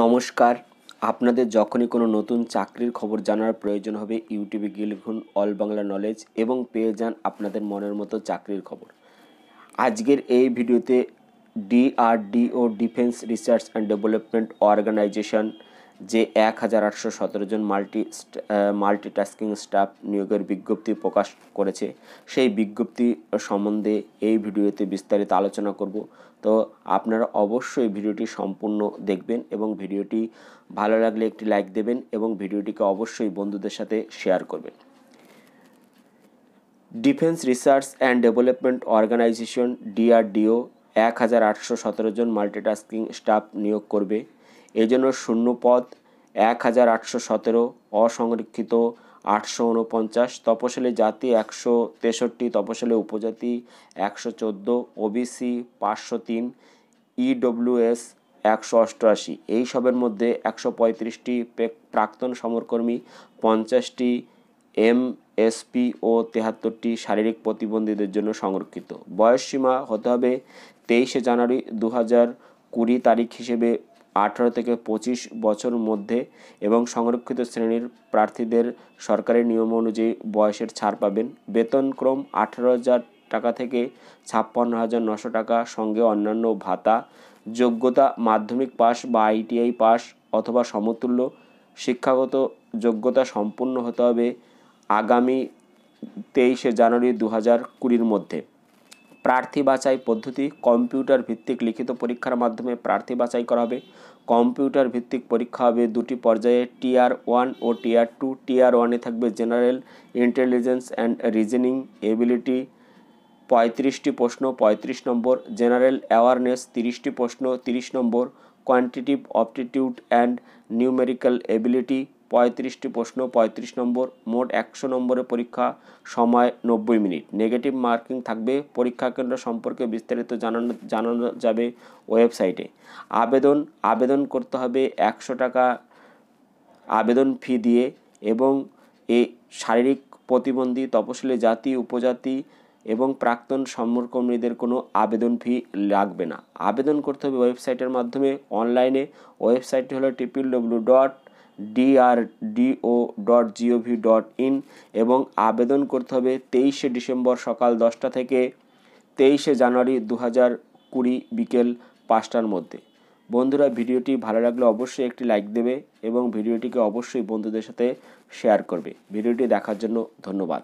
নমস্কার আপনাদের যখনই কোনো নতুন চাকরির খবর জানার প্রয়োজন হবে ইউটিউবে গিয়ে লিখুন অল বাংলা নলেজ এবং পেয়ে যান আপনাদের মনের মতো চাকরির খবর আজকের এই ভিডিওতে DRDO defence research and development organisation যে এক হাজার আটশো সতেরো জন মাল্টি মাল্টিটাস্কিং স্টাফ নিয়োগের বিজ্ঞপ্তি প্রকাশ করেছে সেই বিজ্ঞপ্তি সম্বন্ধে এই ভিডিওতে বিস্তারিত আলোচনা করব তো আপনারা অবশ্যই ভিডিওটি সম্পূর্ণ দেখবেন এবং ভিডিওটি ভালো লাগলে একটি লাইক দেবেন এবং ভিডিওটিকে অবশ্যই বন্ধুদের সাথে শেয়ার করবেন defence research and development organisation DRDO এক হাজার আটশো সতেরো জন মাল্টিটাস্কিং স্টাফ নিয়োগ করবে এজন্য শূন্যপদ এক হাজার আটশো সতেরো অসংরক্ষিত আটশো উনপঞ্চাশ তপশিলি জাতি একশো তেষট্টি তপশিলি উপজাতি একশো চোদ্দো ওবিসি পাঁচশো তিন ইডব্লিউএস একশো অষ্টআশি এইসবের মধ্যে একশো পঁয়ত্রিশটি প্রাক্তন সমরকর্মী পঞ্চাশটি এম এসপি ও তেহাত্তরটি শারীরিক প্রতিবন্ধীদের জন্য সংরক্ষিত বয়সসীমা হতে হবে তেইশে জানুয়ারি দু হাজার কুড়ি তারিখ হিসেবে আঠারো থেকে পঁচিশ বছর মধ্যে এবং সংরক্ষিত শ্রেণীর প্রার্থীদের সরকারি নিয়ম অনুযায়ী বয়সের ছাড় পাবেন বেতনক্রম আঠারো হাজার টাকা থেকে ছাপ্পান্ন হাজার নশো টাকা সঙ্গে অন্যান্য ভাতা যোগ্যতা মাধ্যমিক পাস বা আইটিআই পাস অথবা সমতুল্য শিক্ষাগত যোগ্যতা সম্পূর্ণ হতে হবে আগামী তেইশে জানুয়ারি দু হাজার কুড়ির মধ্যে প্রার্থী বাছাই পদ্ধতি কম্পিউটার ভিত্তিক লিখিত পরীক্ষার মাধ্যমে প্রার্থী বাছাই করা হবে কম্পিউটার ভিত্তিক পরীক্ষা হবে দুটি পর্যায়ে টিআর ওয়ান ও টিআর টু টিআর ওয়ানে থাকবে general intelligence and reasoning ability পঁয়ত্রিশটি প্রশ্ন পঁয়ত্রিশ নম্বর জেনারেল অ্যাওয়ারনেস তিরিশটি প্রশ্ন তিরিশ নম্বর quantitative aptitude and numerical ability পঁয়ত্রিশটি প্রশ্ন পঁয়ত্রিশ নম্বর মোট একশো নম্বরের পরীক্ষা সময় নব্বই মিনিট নেগেটিভ মার্কিং থাকবে পরীক্ষা কেন্দ্র সম্পর্কে বিস্তারিত জানানো জানানো যাবে ওয়েবসাইটে আবেদন আবেদন করতে হবে একশো টাকা আবেদন ফি দিয়ে এবং এ শারীরিক প্রতিবন্ধী তপশিলি জাতি উপজাতি এবং প্রাক্তন সমরকর্মীদের কোনো আবেদন ফি লাগবে না আবেদন করতে হবে ওয়েবসাইটের মাধ্যমে অনলাইনে ওয়েবসাইটটি হলো টিপিল W dot DRDO dot gov dot in এবং আবেদন করতে হবে তেইশে ডিসেম্বর সকাল দশটা থেকে তেইশে জানুয়ারি দু হাজার কুড়ি বিকেল পাঁচটার মধ্যে বন্ধুরা ভিডিওটি ভালো লাগলে অবশ্যই একটি লাইক দেবে এবং ভিডিওটিকে অবশ্যই বন্ধুদের সাথে শেয়ার করবে ভিডিওটি দেখার জন্য ধন্যবাদ